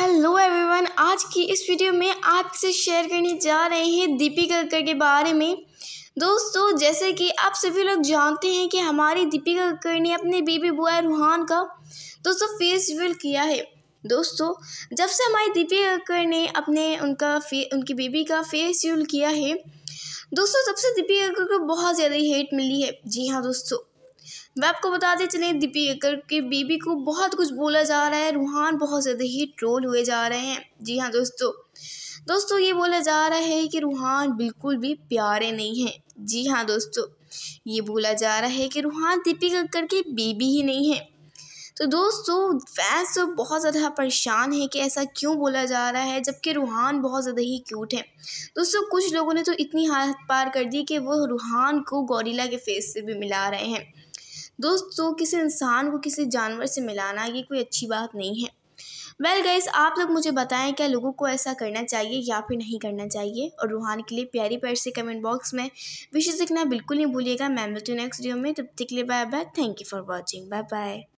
hello everyone आज की इस वीडियो में आपसे शेयर करने जा रहे हैं दीपिका कक्कर के बारे में दोस्तों जैसे कि आप सभी लोग जानते हैं कि हमारी दीपिका कक्कर ने अपने बेबी बॉय रूहान का दोस्तों फेस रिवील किया है दोस्तों जब से हमारी दीपिका कक्कर ने अपने उनका फे उनकी बेबी का फेस रिवील किया है दोस्तों तब से दीपिका कक्कर को बहुत ज़्यादा हेट मिली है जी हाँ दोस्तों मैं आपको बताते चले दीपिकर के बीबी को बहुत कुछ बोला जा रहा है रूहान बहुत ज़्यादा ही ट्रोल हुए जा रहे हैं जी हाँ दोस्तों दोस्तों ये बोला जा रहा है कि रूहान बिल्कुल भी प्यारे नहीं हैं जी हाँ दोस्तों ये बोला जा रहा है कि रूहान दीपिका कक्कर के बीबी ही नहीं है तो दोस्तों फैंस तो बहुत ज़्यादा परेशान है कि ऐसा क्यों बोला जा रहा है जबकि रूहान बहुत ज़्यादा ही क्यूट है दोस्तों कुछ लोगों ने तो इतनी हाथ पार कर दी कि वो रूहान को गोरिला के फेस से भी मिला रहे हैं दोस्तों किसी इंसान को किसी जानवर से मिलाना ये कोई अच्छी बात नहीं है वेल well गाइस आप लोग मुझे बताएं क्या लोगों को ऐसा करना चाहिए या फिर नहीं करना चाहिए और रूहान के लिए प्यारी प्यार से कमेंट बॉक्स में विशेष लिखना बिल्कुल नहीं भूलिएगा मैं मिलती हूँ नेक्स्ट वीडियो में तब तक के लिए bye bye thank you for watching bye bye